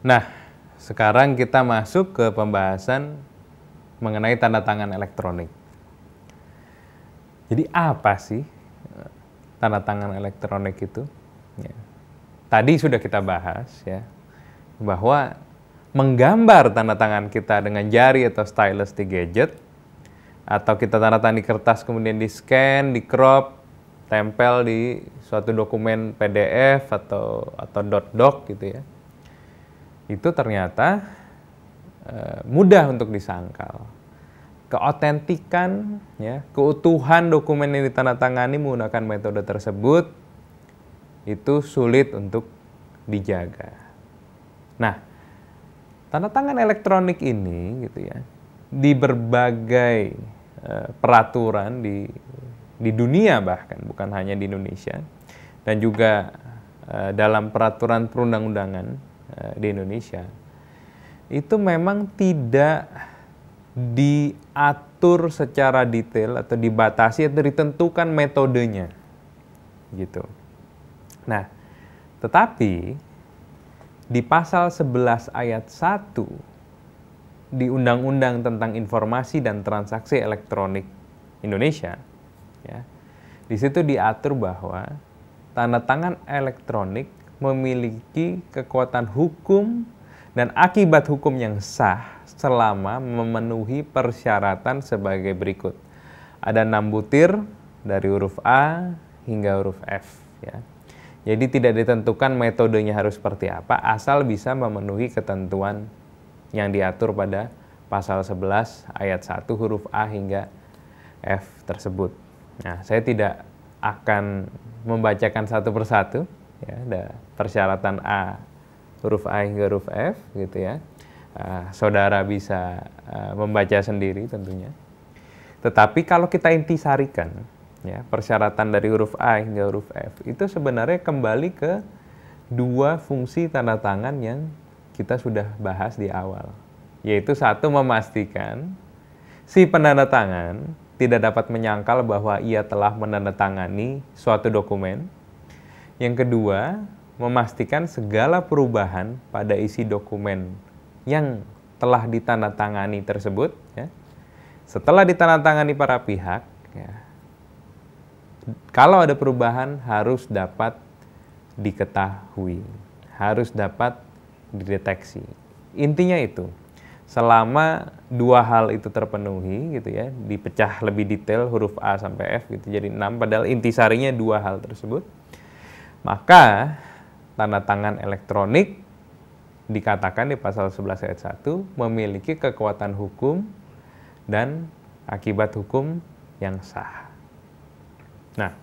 Nah, sekarang kita masuk ke pembahasan mengenai tanda tangan elektronik. Jadi apa sih eh, tanda tangan elektronik itu? Ya. Tadi sudah kita bahas ya bahwa menggambar tanda tangan kita dengan jari atau stylus di gadget atau kita tanda tangan di kertas kemudian di scan, di crop, tempel di suatu dokumen PDF atau atau .doc gitu ya itu ternyata uh, mudah untuk disangkal. Keotentikan, ya, keutuhan dokumen yang ditandatangani menggunakan metode tersebut itu sulit untuk dijaga. Nah, tanda tangan elektronik ini gitu ya, di berbagai uh, peraturan di di dunia bahkan bukan hanya di Indonesia dan juga uh, dalam peraturan perundang-undangan Eh, di Indonesia itu memang tidak diatur secara detail atau dibatasi atau ditentukan metodenya gitu. Nah, tetapi di pasal 11 ayat 1 di Undang-Undang tentang Informasi dan Transaksi Elektronik Indonesia ya. Di situ diatur bahwa tanda tangan elektronik memiliki kekuatan hukum dan akibat hukum yang sah selama memenuhi persyaratan sebagai berikut. Ada enam butir dari huruf A hingga huruf F. Ya. Jadi tidak ditentukan metodenya harus seperti apa, asal bisa memenuhi ketentuan yang diatur pada pasal 11 ayat 1 huruf A hingga F tersebut. Nah, saya tidak akan membacakan satu persatu, ya, persyaratan A huruf A hingga huruf F gitu ya uh, saudara bisa uh, membaca sendiri tentunya tetapi kalau kita intisarikan ya persyaratan dari huruf A hingga huruf F itu sebenarnya kembali ke dua fungsi tanda tangan yang kita sudah bahas di awal yaitu satu memastikan si penanda tangan tidak dapat menyangkal bahwa ia telah menandatangani suatu dokumen. Yang kedua, memastikan segala perubahan pada isi dokumen yang telah ditandatangani tersebut, ya, setelah ditandatangani para pihak, ya, kalau ada perubahan harus dapat diketahui, harus dapat dideteksi. Intinya itu, selama dua hal itu terpenuhi gitu ya, dipecah lebih detail huruf A sampai F gitu jadi 6 padahal intisarinya dua hal tersebut. Maka tanda tangan elektronik dikatakan di pasal 11 ayat 1 memiliki kekuatan hukum dan akibat hukum yang sah. Nah,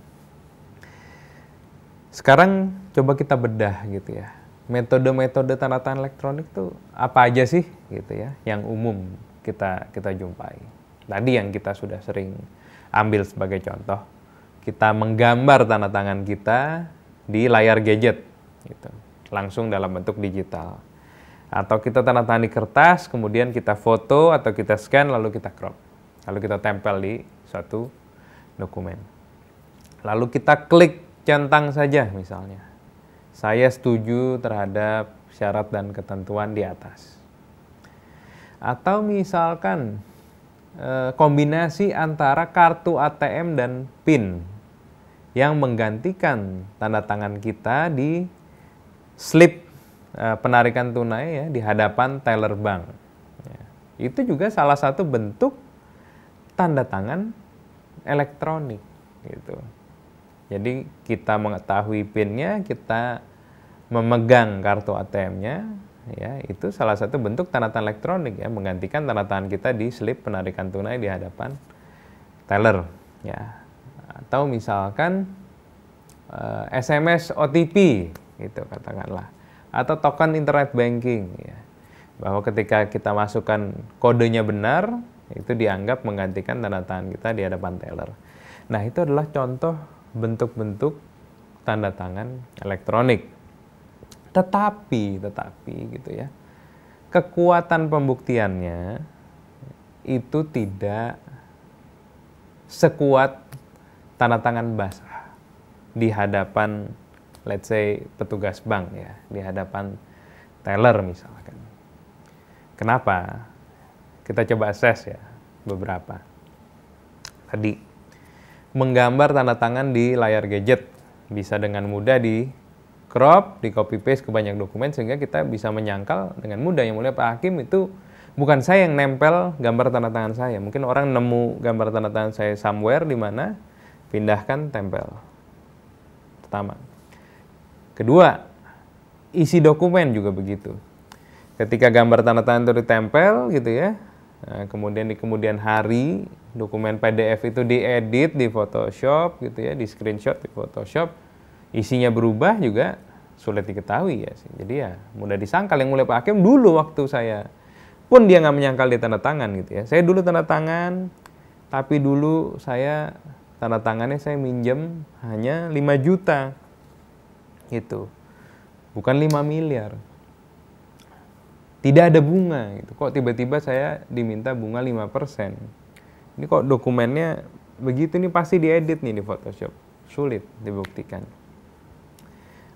sekarang coba kita bedah gitu ya. Metode-metode tanda tangan elektronik tuh apa aja sih gitu ya yang umum kita kita jumpai. Tadi yang kita sudah sering ambil sebagai contoh, kita menggambar tanda tangan kita di layar gadget gitu. Langsung dalam bentuk digital. Atau kita tanda tangan di kertas, kemudian kita foto atau kita scan lalu kita crop. Lalu kita tempel di suatu dokumen. Lalu kita klik centang saja misalnya. Saya setuju terhadap syarat dan ketentuan di atas. Atau misalkan eh, kombinasi antara kartu ATM dan PIN yang menggantikan tanda tangan kita di slip eh, penarikan tunai ya di hadapan teller bank. Ya. Itu juga salah satu bentuk tanda tangan elektronik gitu. Jadi kita mengetahui PIN-nya, kita memegang kartu ATM-nya, ya itu salah satu bentuk tanda tangan elektronik ya menggantikan tanda tangan kita di slip penarikan tunai di hadapan teller ya atau misalkan eh, SMS OTP gitu katakanlah atau token internet banking ya. bahwa ketika kita masukkan kodenya benar itu dianggap menggantikan tanda tangan kita di hadapan teller. Nah itu adalah contoh bentuk-bentuk tanda tangan elektronik. Tetapi, tetapi gitu ya, kekuatan pembuktiannya itu tidak sekuat tanda tangan basah di hadapan let's say petugas bank ya di hadapan teller misalkan. Kenapa? Kita coba assess ya beberapa. Tadi menggambar tanda tangan di layar gadget bisa dengan mudah di crop, di copy paste ke banyak dokumen sehingga kita bisa menyangkal dengan mudah yang mulia Pak Hakim itu bukan saya yang nempel gambar tanda tangan saya. Mungkin orang nemu gambar tanda tangan saya somewhere di mana pindahkan tempel. Pertama. Kedua, isi dokumen juga begitu. Ketika gambar tanda tangan itu ditempel gitu ya, nah, kemudian di kemudian hari dokumen PDF itu diedit di Photoshop gitu ya, di screenshot di Photoshop, isinya berubah juga sulit diketahui ya sih. Jadi ya mudah disangkal yang mulai Pak Hakim dulu waktu saya pun dia nggak menyangkal di tanda tangan gitu ya. Saya dulu tanda tangan, tapi dulu saya tanda tangannya saya minjem hanya 5 juta gitu bukan 5 miliar tidak ada bunga gitu kok tiba-tiba saya diminta bunga 5% ini kok dokumennya begitu nih pasti diedit nih di Photoshop sulit dibuktikan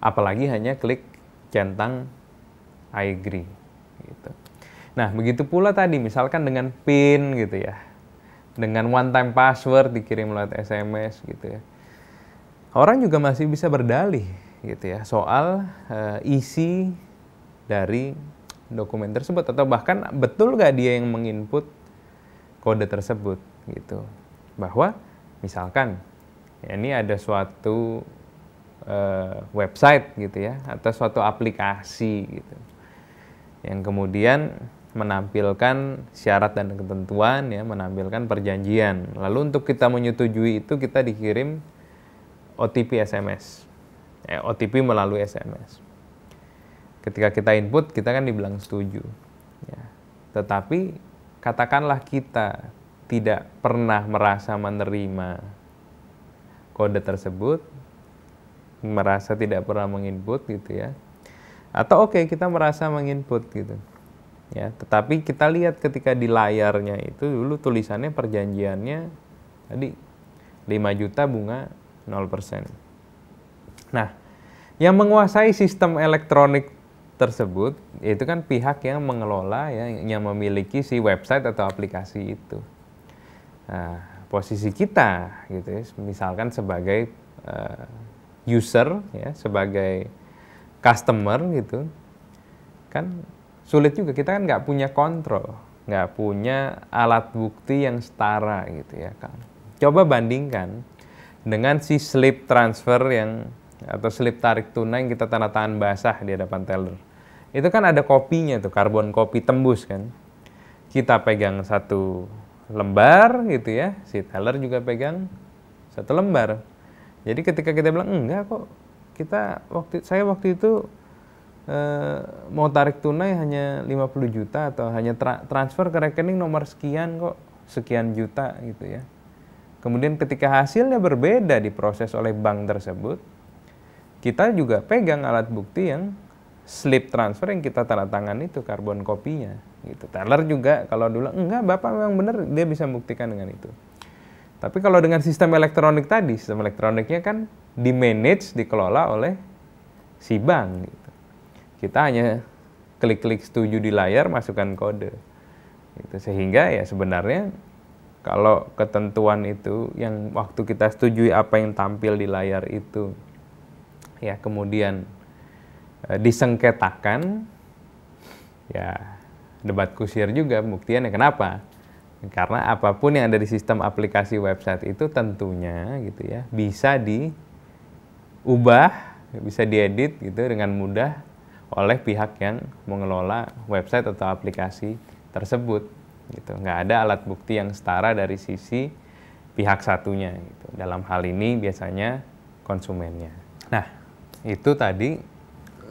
apalagi hanya klik centang I agree gitu nah begitu pula tadi misalkan dengan pin gitu ya dengan one time password dikirim lewat SMS gitu ya orang juga masih bisa berdalih gitu ya soal uh, isi dari dokumen tersebut atau bahkan betul gak dia yang menginput kode tersebut gitu bahwa misalkan ya ini ada suatu uh, website gitu ya atau suatu aplikasi gitu yang kemudian menampilkan syarat dan ketentuan ya menampilkan perjanjian lalu untuk kita menyetujui itu kita dikirim OTP SMS eh, ya, OTP melalui SMS. Ketika kita input, kita kan dibilang setuju. Ya. Tetapi katakanlah kita tidak pernah merasa menerima kode tersebut, merasa tidak pernah menginput gitu ya. Atau oke okay, kita merasa menginput gitu. Ya, tetapi kita lihat ketika di layarnya itu dulu tulisannya perjanjiannya tadi 5 juta bunga persen. Nah, yang menguasai sistem elektronik tersebut itu kan pihak yang mengelola ya, yang memiliki si website atau aplikasi itu. Nah, posisi kita gitu ya, misalkan sebagai uh, user ya, sebagai customer gitu kan sulit juga kita kan nggak punya kontrol, nggak punya alat bukti yang setara gitu ya kan. Coba bandingkan dengan si slip transfer yang atau slip tarik tunai yang kita tanda tangan basah di hadapan teller. Itu kan ada kopinya tuh, karbon kopi tembus kan. Kita pegang satu lembar gitu ya, si teller juga pegang satu lembar. Jadi ketika kita bilang enggak kok, kita waktu saya waktu itu e, mau tarik tunai hanya 50 juta atau hanya tra transfer ke rekening nomor sekian kok, sekian juta gitu ya. Kemudian ketika hasilnya berbeda diproses oleh bank tersebut, kita juga pegang alat bukti yang slip transfer yang kita tanda tangan itu karbon kopinya gitu. Teller juga kalau dulu enggak Bapak memang benar dia bisa membuktikan dengan itu. Tapi kalau dengan sistem elektronik tadi, sistem elektroniknya kan di manage, dikelola oleh si bank gitu. Kita hanya klik-klik setuju di layar, masukkan kode. Gitu. Sehingga ya sebenarnya kalau ketentuan itu yang waktu kita setujui apa yang tampil di layar itu ya kemudian e, disengketakan ya debat kusir juga buktiannya kenapa karena apapun yang ada di sistem aplikasi website itu tentunya gitu ya bisa diubah bisa diedit gitu dengan mudah oleh pihak yang mengelola website atau aplikasi tersebut gitu nggak ada alat bukti yang setara dari sisi pihak satunya gitu dalam hal ini biasanya konsumennya nah itu tadi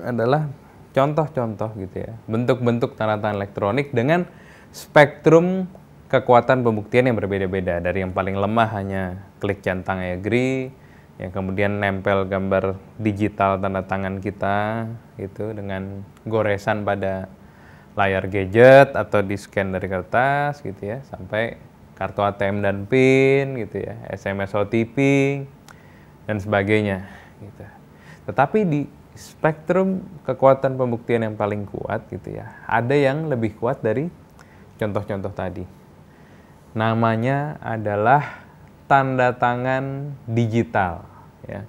adalah contoh-contoh gitu ya bentuk-bentuk tanda tangan elektronik dengan spektrum kekuatan pembuktian yang berbeda-beda dari yang paling lemah hanya klik centang agree yang kemudian nempel gambar digital tanda tangan kita itu dengan goresan pada layar gadget atau di scan dari kertas gitu ya sampai kartu ATM dan PIN gitu ya SMS OTP dan sebagainya gitu. Tetapi di spektrum kekuatan pembuktian yang paling kuat gitu ya, ada yang lebih kuat dari contoh-contoh tadi. Namanya adalah tanda tangan digital ya.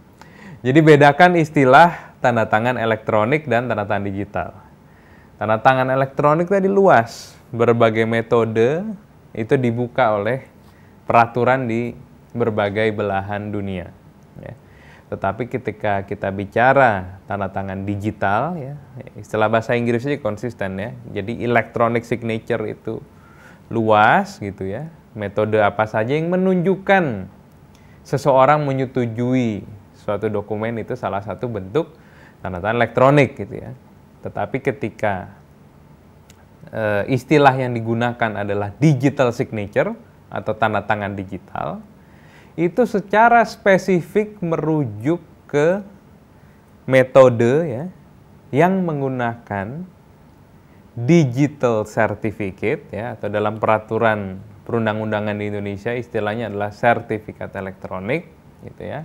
Jadi bedakan istilah tanda tangan elektronik dan tanda tangan digital. Tanda tangan elektronik tadi luas, berbagai metode itu dibuka oleh peraturan di berbagai belahan dunia. Ya. Tetapi ketika kita bicara tanda tangan digital, ya, istilah bahasa Inggrisnya konsisten ya. Jadi electronic signature itu luas gitu ya. Metode apa saja yang menunjukkan seseorang menyetujui suatu dokumen itu salah satu bentuk tanda tangan elektronik gitu ya. Tetapi ketika e, istilah yang digunakan adalah digital signature atau tanda tangan digital, itu secara spesifik merujuk ke metode ya yang menggunakan digital certificate ya atau dalam peraturan perundang-undangan di Indonesia istilahnya adalah sertifikat elektronik gitu ya.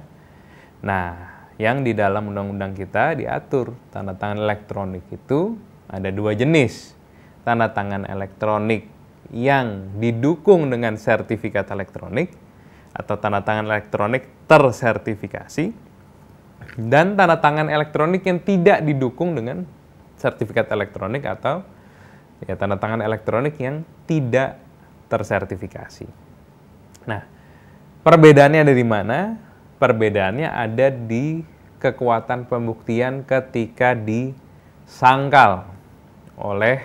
Nah, yang di dalam undang-undang kita diatur tanda tangan elektronik itu ada dua jenis. Tanda tangan elektronik yang didukung dengan sertifikat elektronik atau tanda tangan elektronik tersertifikasi dan tanda tangan elektronik yang tidak didukung dengan sertifikat elektronik atau ya tanda tangan elektronik yang tidak tersertifikasi. Nah, perbedaannya ada di mana? Perbedaannya ada di kekuatan pembuktian ketika disangkal oleh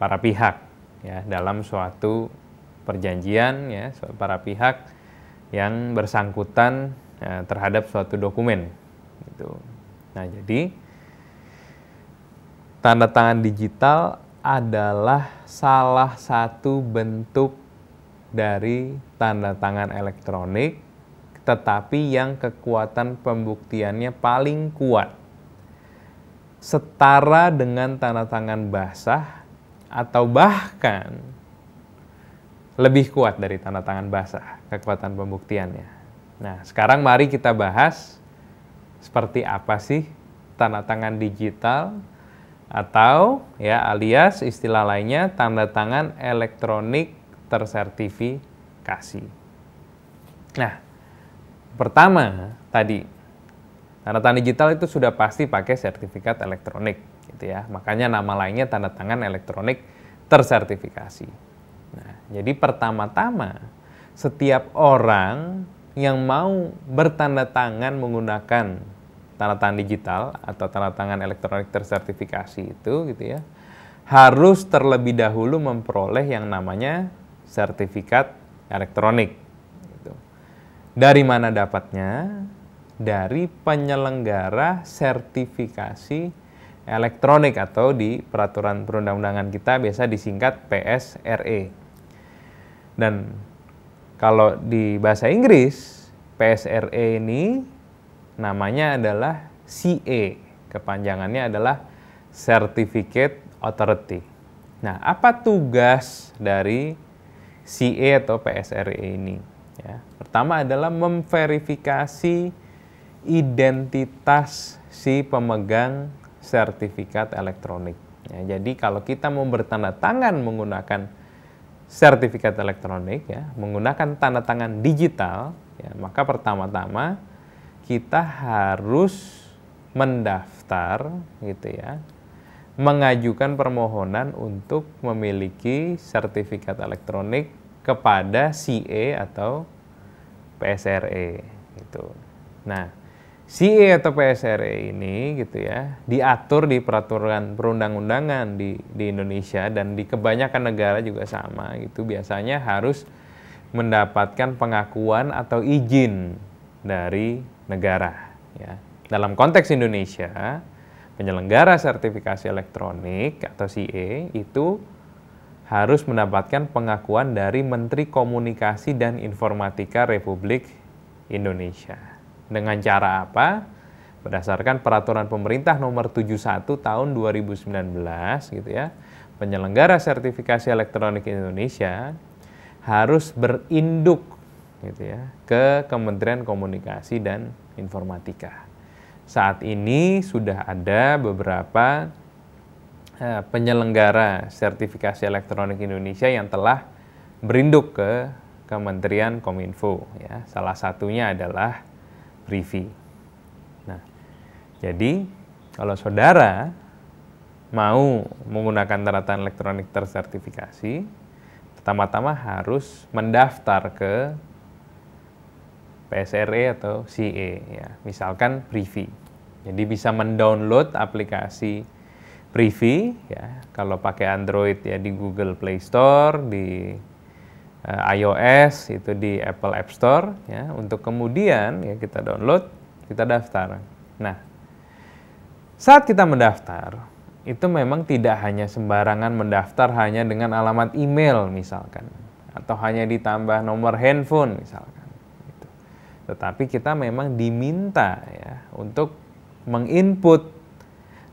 para pihak ya dalam suatu perjanjian ya para pihak yang bersangkutan ya, terhadap suatu dokumen. Gitu. Nah, jadi tanda tangan digital adalah salah satu bentuk dari tanda tangan elektronik, tetapi yang kekuatan pembuktiannya paling kuat. Setara dengan tanda tangan basah atau bahkan lebih kuat dari tanda tangan basah kekuatan pembuktiannya. Nah, sekarang mari kita bahas seperti apa sih tanda tangan digital atau ya alias istilah lainnya tanda tangan elektronik tersertifikasi. Nah, pertama tadi tanda tangan digital itu sudah pasti pakai sertifikat elektronik gitu ya. Makanya nama lainnya tanda tangan elektronik tersertifikasi. Jadi pertama-tama setiap orang yang mau bertanda tangan menggunakan tanda tangan digital atau tanda tangan elektronik tersertifikasi itu gitu ya harus terlebih dahulu memperoleh yang namanya sertifikat elektronik. Gitu. Dari mana dapatnya? Dari penyelenggara sertifikasi elektronik atau di peraturan perundang-undangan kita biasa disingkat PSRE. Dan kalau di bahasa Inggris, PSRE ini namanya adalah CA. Kepanjangannya adalah Certificate Authority. Nah, apa tugas dari CA atau PSRE ini? Ya, pertama adalah memverifikasi identitas si pemegang sertifikat elektronik. Ya, jadi kalau kita mau bertanda tangan menggunakan sertifikat elektronik ya menggunakan tanda tangan digital ya maka pertama-tama kita harus mendaftar gitu ya mengajukan permohonan untuk memiliki sertifikat elektronik kepada CE atau PSRE gitu. Nah, CE atau PSRE ini gitu ya diatur di peraturan perundang-undangan di di Indonesia dan di kebanyakan negara juga sama gitu biasanya harus mendapatkan pengakuan atau izin dari negara ya. Dalam konteks Indonesia, penyelenggara sertifikasi elektronik atau CE itu harus mendapatkan pengakuan dari Menteri Komunikasi dan Informatika Republik Indonesia. Dengan cara apa? Berdasarkan peraturan pemerintah nomor 71 tahun 2019 gitu ya. Penyelenggara sertifikasi elektronik Indonesia harus berinduk gitu ya ke Kementerian Komunikasi dan Informatika. Saat ini sudah ada beberapa eh, penyelenggara sertifikasi elektronik Indonesia yang telah berinduk ke Kementerian Kominfo ya. Salah satunya adalah Rivi. Nah, jadi kalau saudara mau menggunakan tanda elektronik tersertifikasi, pertama-tama harus mendaftar ke PSRE atau CE ya, misalkan Privi. Jadi bisa mendownload aplikasi Privi ya, kalau pakai Android ya di Google Play Store, di Eh, iOS itu di Apple App Store ya untuk kemudian ya kita download kita daftar nah saat kita mendaftar itu memang tidak hanya sembarangan mendaftar hanya dengan alamat email misalkan atau hanya ditambah nomor handphone misalkan gitu. tetapi kita memang diminta ya untuk menginput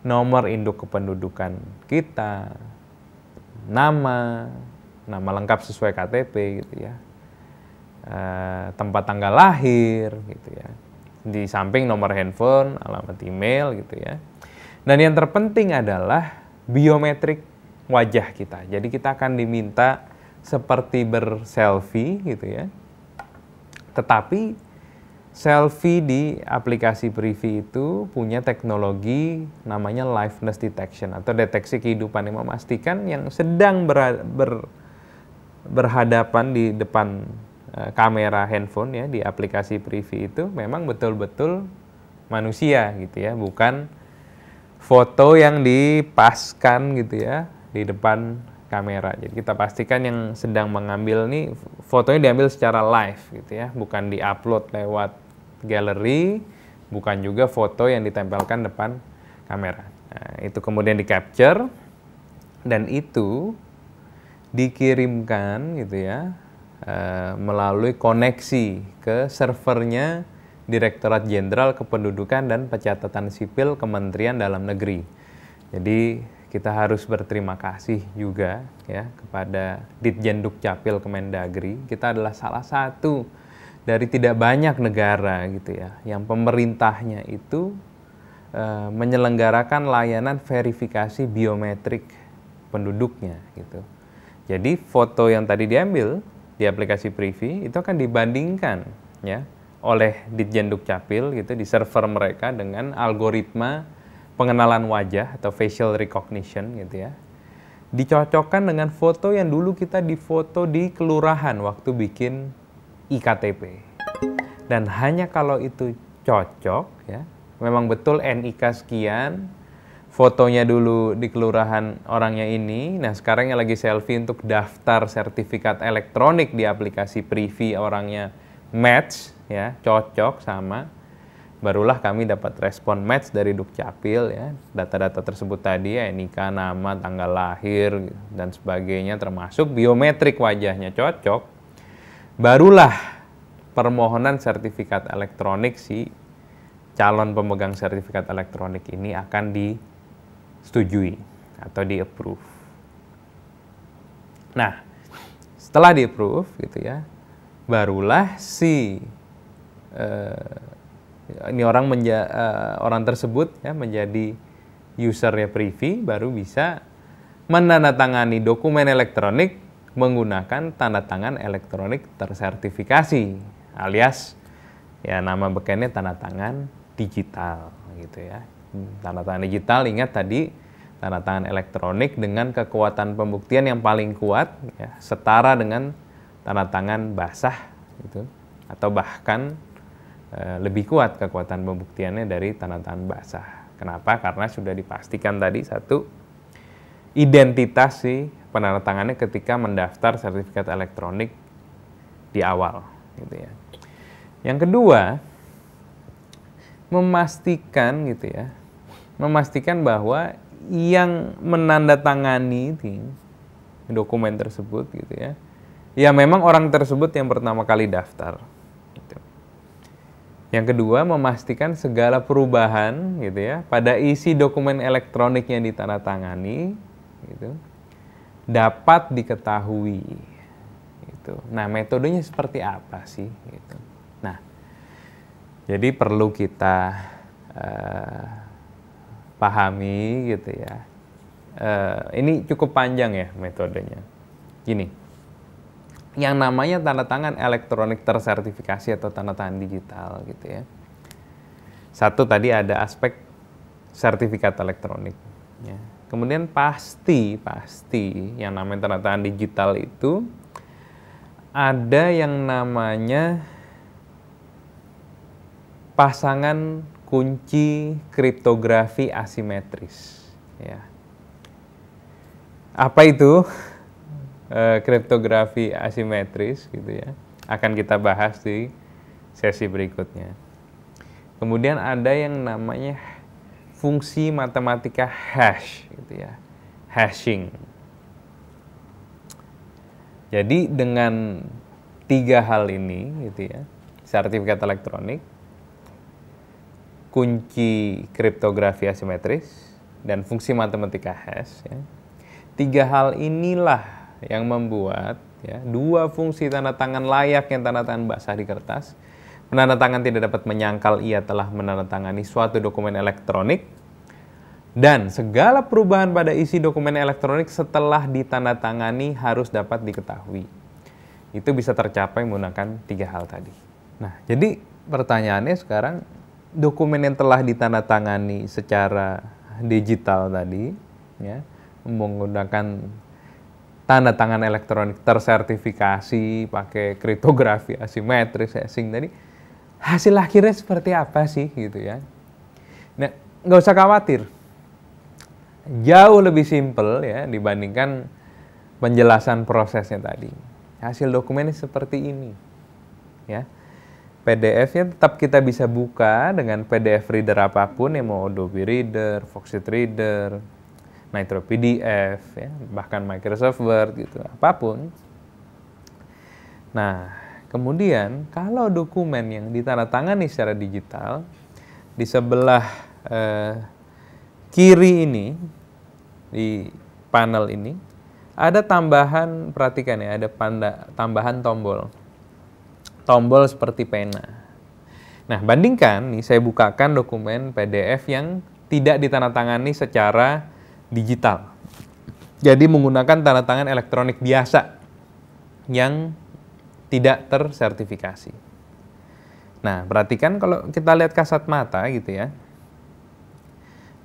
nomor induk kependudukan kita nama nama lengkap sesuai KTP gitu ya e, tempat tanggal lahir gitu ya di samping nomor handphone alamat email gitu ya dan yang terpenting adalah biometrik wajah kita jadi kita akan diminta seperti berselfie gitu ya tetapi selfie di aplikasi Privi itu punya teknologi namanya liveness detection atau deteksi kehidupan yang memastikan yang sedang berada, ber, berhadapan di depan uh, kamera handphone ya di aplikasi Privi itu memang betul-betul manusia gitu ya, bukan foto yang dipaskan gitu ya di depan kamera. Jadi kita pastikan yang sedang mengambil nih fotonya diambil secara live gitu ya, bukan di upload lewat galeri, bukan juga foto yang ditempelkan depan kamera. Nah, itu kemudian di capture dan itu dikirimkan gitu ya e, melalui koneksi ke servernya Direktorat Jenderal Kependudukan dan Pencatatan Sipil Kementerian Dalam Negeri. Jadi kita harus berterima kasih juga ya kepada Ditjen Dukcapil Kemendagri. Kita adalah salah satu dari tidak banyak negara gitu ya yang pemerintahnya itu e, menyelenggarakan layanan verifikasi biometrik penduduknya gitu. Jadi foto yang tadi diambil di aplikasi Privy itu akan dibandingkan ya oleh Ditjen Dukcapil gitu di server mereka dengan algoritma pengenalan wajah atau facial recognition gitu ya. Dicocokkan dengan foto yang dulu kita difoto di kelurahan waktu bikin IKTP. Dan hanya kalau itu cocok ya, memang betul NIK sekian, fotonya dulu di kelurahan orangnya ini. Nah, sekarang yang lagi selfie untuk daftar sertifikat elektronik di aplikasi Privi orangnya match ya, cocok sama. Barulah kami dapat respon match dari Dukcapil ya. Data-data tersebut tadi ya nikah, nama, tanggal lahir dan sebagainya termasuk biometrik wajahnya cocok. Barulah permohonan sertifikat elektronik si calon pemegang sertifikat elektronik ini akan di disetujui atau di approve. Nah, setelah di approve gitu ya, barulah si uh, ini orang menja, uh, orang tersebut ya menjadi usernya privy baru bisa menandatangani dokumen elektronik menggunakan tanda tangan elektronik tersertifikasi alias ya nama bekennya tanda tangan digital gitu ya Hmm, tanda tangan digital ingat tadi tanda tangan elektronik dengan kekuatan pembuktian yang paling kuat ya, setara dengan tanda tangan basah gitu atau bahkan e, lebih kuat kekuatan pembuktiannya dari tanda tangan basah. Kenapa? Karena sudah dipastikan tadi satu identitas si penandatangannya ketika mendaftar sertifikat elektronik di awal gitu ya. Yang kedua memastikan gitu ya memastikan bahwa yang menandatangani dokumen tersebut gitu ya ya memang orang tersebut yang pertama kali daftar gitu. yang kedua memastikan segala perubahan gitu ya pada isi dokumen elektronik yang ditandatangani gitu dapat diketahui itu nah metodenya seperti apa sih gitu nah jadi perlu kita uh, pahami gitu ya. Uh, ini cukup panjang ya metodenya. Gini, yang namanya tanda tangan elektronik tersertifikasi atau tanda tangan digital gitu ya. Satu tadi ada aspek sertifikat elektronik. Ya. Kemudian pasti, pasti yang namanya tanda tangan digital itu ada yang namanya pasangan kunci kriptografi asimetris. Ya. Apa itu e, kriptografi asimetris gitu ya? Akan kita bahas di sesi berikutnya. Kemudian ada yang namanya fungsi matematika hash gitu ya. Hashing. Jadi dengan tiga hal ini gitu ya, sertifikat elektronik, kunci kriptografi asimetris dan fungsi matematika hash. Ya. Tiga hal inilah yang membuat ya, dua fungsi tanda tangan layak yang tanda tangan basah di kertas. Penanda tangan tidak dapat menyangkal ia telah menandatangani suatu dokumen elektronik dan segala perubahan pada isi dokumen elektronik setelah ditandatangani harus dapat diketahui. Itu bisa tercapai menggunakan tiga hal tadi. Nah, jadi pertanyaannya sekarang dokumen yang telah ditandatangani secara digital tadi, ya, menggunakan tanda tangan elektronik tersertifikasi pakai kriptografi asimetris asing tadi hasil akhirnya seperti apa sih gitu ya nah nggak usah khawatir jauh lebih simpel ya dibandingkan penjelasan prosesnya tadi hasil dokumennya seperti ini ya PDF-nya tetap kita bisa buka dengan PDF reader apapun yang mau Adobe Reader, Foxit Reader, Nitro PDF, ya, bahkan Microsoft Word gitu, apapun. Nah, kemudian kalau dokumen yang ditandatangani secara digital di sebelah eh, kiri ini di panel ini ada tambahan perhatikan ya, ada panda, tambahan tombol tombol seperti pena. Nah, bandingkan nih saya bukakan dokumen PDF yang tidak ditandatangani secara digital. Jadi menggunakan tanda tangan elektronik biasa yang tidak tersertifikasi. Nah, perhatikan kalau kita lihat kasat mata gitu ya.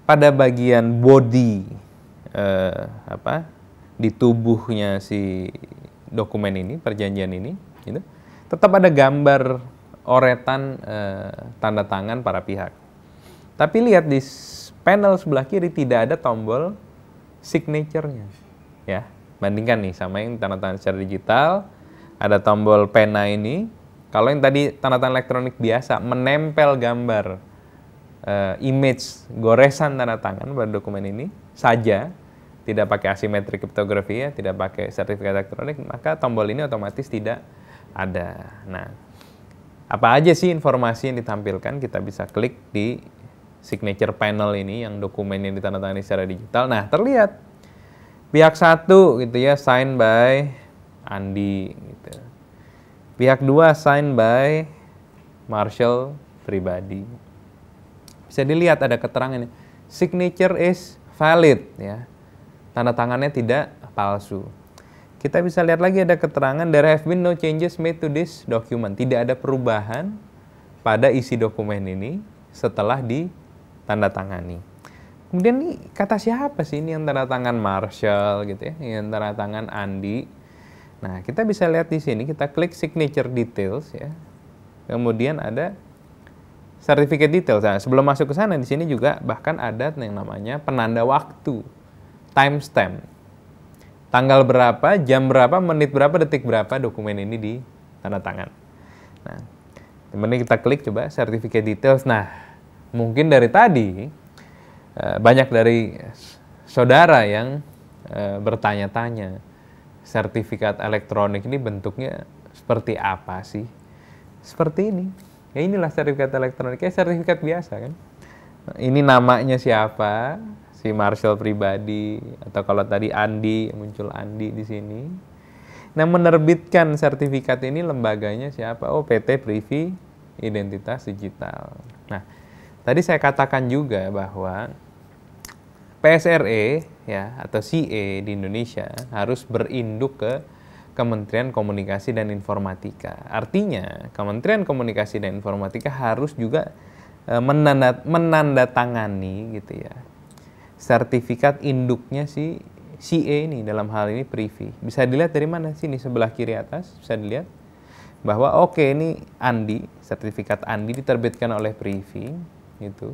Pada bagian body eh, apa di tubuhnya si dokumen ini, perjanjian ini gitu tetap ada gambar oretan eh, tanda tangan para pihak. Tapi lihat di panel sebelah kiri tidak ada tombol signaturenya. Ya, bandingkan nih sama yang tanda tangan secara digital, ada tombol pena ini. Kalau yang tadi tanda tangan elektronik biasa menempel gambar eh, image goresan tanda tangan pada dokumen ini saja tidak pakai asimetrik kriptografi ya, tidak pakai sertifikat elektronik, maka tombol ini otomatis tidak ada. Nah, apa aja sih informasi yang ditampilkan? Kita bisa klik di signature panel ini yang dokumen yang ditandatangani secara digital. Nah, terlihat pihak satu gitu ya sign by Andi gitu. Pihak dua sign by Marshall pribadi. Bisa dilihat ada keterangan signature is valid ya. Tanda tangannya tidak palsu kita bisa lihat lagi ada keterangan there have been no changes made to this document. Tidak ada perubahan pada isi dokumen ini setelah ditandatangani. Kemudian nih kata siapa sih ini yang tanda tangan Marshall gitu ya, yang tanda tangan Andi. Nah, kita bisa lihat di sini kita klik signature details ya. Kemudian ada certificate details. Nah, sebelum masuk ke sana di sini juga bahkan ada yang namanya penanda waktu timestamp tanggal berapa, jam berapa, menit berapa, detik berapa dokumen ini di tanda tangan. Nah, kemudian kita klik coba Sertifikat details. Nah, mungkin dari tadi eh, banyak dari saudara yang eh, bertanya-tanya sertifikat elektronik ini bentuknya seperti apa sih? Seperti ini. Ya inilah sertifikat elektronik, ya sertifikat biasa kan. Ini namanya siapa, si Marshall pribadi atau kalau tadi Andi muncul Andi di sini. Nah, menerbitkan sertifikat ini lembaganya siapa? Oh, PT Privi Identitas Digital. Nah, tadi saya katakan juga bahwa PSRE ya atau CE di Indonesia harus berinduk ke Kementerian Komunikasi dan Informatika. Artinya, Kementerian Komunikasi dan Informatika harus juga e, menandatangani gitu ya sertifikat induknya si CA e ini dalam hal ini privy. Bisa dilihat dari mana? sih ini sebelah kiri atas bisa dilihat bahwa oke okay, ini Andi, sertifikat Andi diterbitkan oleh privy gitu.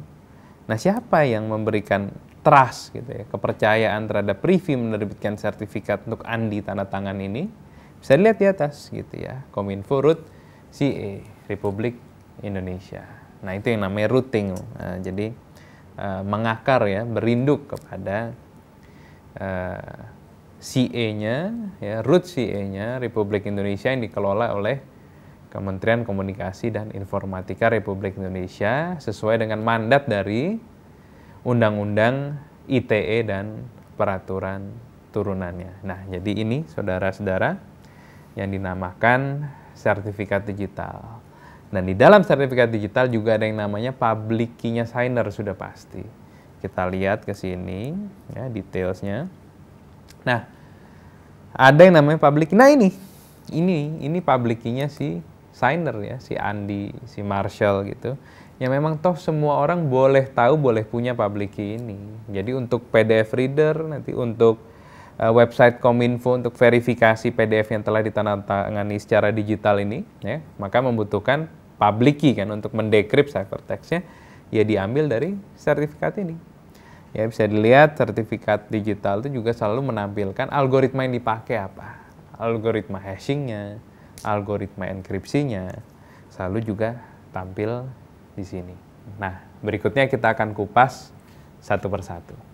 Nah, siapa yang memberikan trust gitu ya, kepercayaan terhadap privy menerbitkan sertifikat untuk Andi tanda tangan ini? Bisa dilihat di atas gitu ya. Kominfo root CA e, Republik Indonesia. Nah, itu yang namanya routing. Nah, jadi Eh, mengakar ya, berinduk kepada uh, eh, CA-nya, ya, root CA-nya Republik Indonesia yang dikelola oleh Kementerian Komunikasi dan Informatika Republik Indonesia sesuai dengan mandat dari Undang-Undang ITE dan peraturan turunannya. Nah, jadi ini saudara-saudara yang dinamakan sertifikat digital. Dan di dalam sertifikat digital juga ada yang namanya public key-nya signer sudah pasti. Kita lihat ke sini ya detailsnya. Nah, ada yang namanya public. Key. Nah ini, ini, ini public key si signer ya, si Andi, si Marshall gitu. Ya memang toh semua orang boleh tahu, boleh punya public key ini. Jadi untuk PDF reader nanti untuk eh, website Kominfo untuk verifikasi PDF yang telah ditandatangani secara digital ini, ya, maka membutuhkan public key kan untuk mendekrip ciphertextnya ya diambil dari sertifikat ini. Ya bisa dilihat sertifikat digital itu juga selalu menampilkan algoritma yang dipakai apa. Algoritma hashingnya, algoritma enkripsinya, selalu juga tampil di sini. Nah, berikutnya kita akan kupas satu persatu.